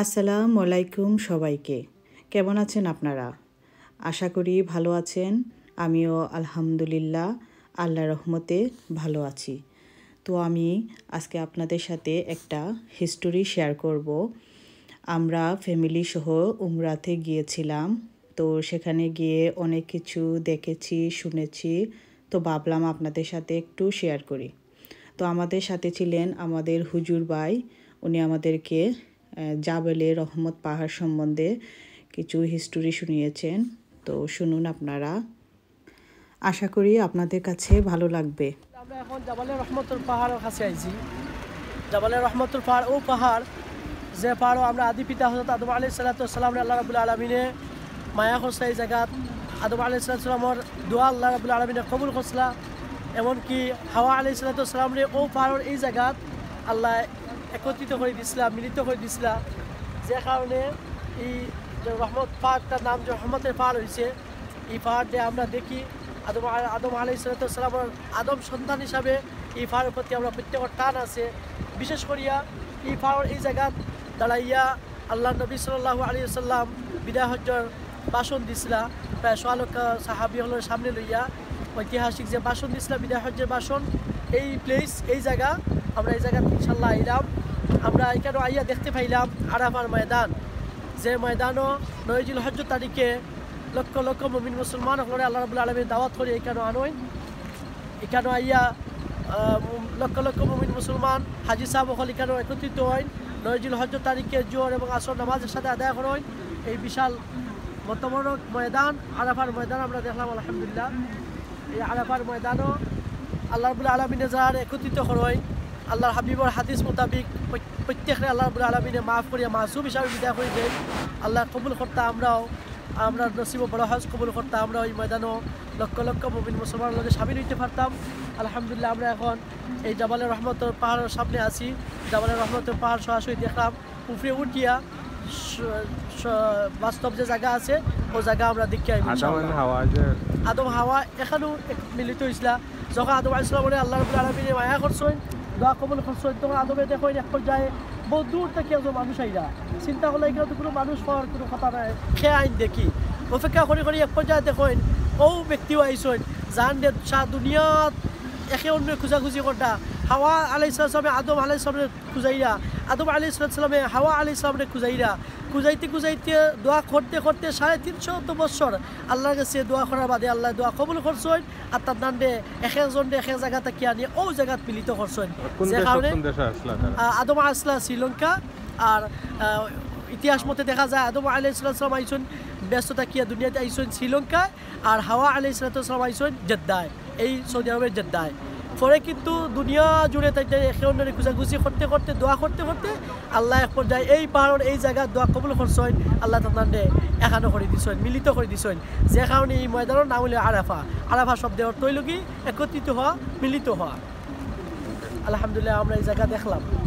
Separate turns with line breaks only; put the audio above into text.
আসসালামু আলাইকুম সবাইকে কেমন আছেন আপনারা আশা করি ভালো আছেন আমিও আলহামদুলিল্লাহ আল্লাহ রহমতে ভালো আছি তো আমি আজকে আপনাদের সাথে একটা হিস্টোরি শেয়ার করব আমরা ফ্যামিলি সহ উমরাতে গিয়েছিলাম তো সেখানে গিয়ে অনেক কিছু দেখেছি শুনেছি তো ভাবলাম আপনাদের সাথে একটু শেয়ার করি তো আমাদের সাথে ছিলেন আমাদের হুজুর ভাই উনি আমাদেরকে জাবেলে রহমত পাহাড় সম্বন্ধে কিছু হিস্টোরি শুনিয়েছেন তো শুনুন আপনারা আশা করি আপনাদের কাছে ভালো লাগবে
আমরা এখন জাবালে রহমতুল পাহাড়ের কাছে আইছি জাবালে রহমতুল পাহাড় ও পাহাড় যে পাহাড়ও আমরা আদি পিতা হজরত আদম আলি সালাতাম আল্লাহ রাবুল আলমিনে মায়া খসলা এই জায়গাত আদম আলি সালাতামর দোয়া আল্লাহ রাবুল আলমিনে কবুল খসলা এমনকি হাওয়া আলি সালাতামরে ও পাহাড়ের এই জায়গাত আল্লাহ একত্রিত করে দিছিলা মিলিত করে দিছিলা যে কারণে এই রহমত পাহাড়টার নাম যে রহমতের পাহাড় হয়েছে এই পাহাড়ে আমরা দেখি আদম আদম আলি সালাম আদম সন্তান হিসাবে এই পাহাড়ের প্রতি আমরা প্রত্যেকের টান আছে বিশেষ করিয়া এই পাহাড় এই জায়গা দাঁড়াইয়া আল্লাহ নবী সাল্লাহ আলী সাল্লাম বিদায় বাসন দিছিলা প্রায় সোয়ালক সাহাবি হলের সামনে লইয়া ঐতিহাসিক যে বাসন দিছিলা বিদায় বাসন এই প্লেস এই জায়গা আমরা এই জায়গা ইনশাল্লাহ আইলাম আমরা এখানে আইয়া দেখতে পাইলাম আরাফার ময়দান যে ময়দানও নয়জুল হজ তারিখে লক্ষ লক্ষ মমিন মুসলমান হলে আল্লাহ রবুল্লা আলমীর দাওয়াত করে এখানে আনোয় এখানে আইয়া লক্ষ লক্ষ মমিন মুসলমান হাজি সাহেব হল এখানেও একত্রিত হয় নয়জুল হজ তারিখে জোর এবং আসর নামাজের সাথে আদায় করা এই বিশাল মতমরক ময়দান আরাফার ময়দান আমরা দেখলাম আলহামদুলিল্লাহ এই আরাফার ময়দানও আল্লাহ রবুল্লা আলমিনে যার একত্রিত হয় আল্লাহর হাবিবর হাদিস মোতাবিক প্রত্যেকরে আল্লাহ রবুল আলমিনে মাফ করিয়া মাসুম হিসাবে বিদায় করে দেন আল্লাহ কবুল কর্তা আমরাও আমরা নসিব বড় হাজ কবুল কর্তা আমরাও এই ময়দানও লক্ষ লক্ষ মুবিন মুসলমানের লোকে সামিল হইতে পারতাম আলহামদুলিল্লাহ আমরা এখন এই জাবালের রহমতের পাহাড়ের সামনে আছি জাবালের রহমতের পাহাড় সরাসরি দেখলাম উপরে উঠিয়া বাস্তব যে জায়গা আছে ও জায়গা আমরা দেখি আদম হাওয়া এখানেও মিলিত হয়েছিল যখন আদম আসলাম আল্লাহ আলমিনে মায়া করছেন দোয়া কবল খসরত তোমার আদমে দেখো এক পর্যায়ে বহু দূর থেকে একজন মানুষ আইরা চিন্তা করলে এখানে তো কোনো মানুষ হওয়ার কোনো কথা নাই সে আইন দেখি অপেক্ষা করে করে এক পর্যায়ে দেখেন ও ব্যক্তিও আইসেন যান দে সারা দুনিয়াত একে অন্য খোঁজাখুঁজি করটা হাওয়া আলি ইসলামে আদম আলি ইসলামের খুঁজাইরা আদম আলি ইসলামে হাওয়া আলি ইসলামের খুঁজাইরা খুঁজাইতে খুঁজাইতে দোয়া করতে করতে সাড়ে তো বছর আল্লাহর কাছে দোয়া করার বাদে আল্লাহ দোয়া কবুল করছেন আর তার নামে এক একজন এক এক জায়গা থেকে আনি ও জায়গাত মিলিত করছেন যে কারণে আদম আসলা শ্রীলঙ্কা আর ইতিহাস মতে দেখা যায় আদম আলি ইসলাম আইসন ব্যস্ত থাকিয়া দুনিয়াতে আইসন শ্রীলঙ্কা আর হাওয়া আলি ইসলাম আইসন জেদ্দায় এই সৌদি আরবের জেদ্দায় পরে কিন্তু দুনিয়া জুড়ে তাইতে একে অন্যের খুঁজাখুঁজি করতে করতে দোয়া করতে করতে আল্লাহ এক পর্যায়ে এই পাহাড়ের এই জায়গা দোয়া কবুল করছেন আল্লাহ তাদের এখানো করে দিছেন মিলিত করে দিছেন যে কারণে এই ময়দানের নাম হলো আরাফা আরাফা শব্দের অর্থ হইল কি একত্রিত হওয়া মিলিত হওয়া আলহামদুলিল্লাহ আমরা এই জায়গা দেখলাম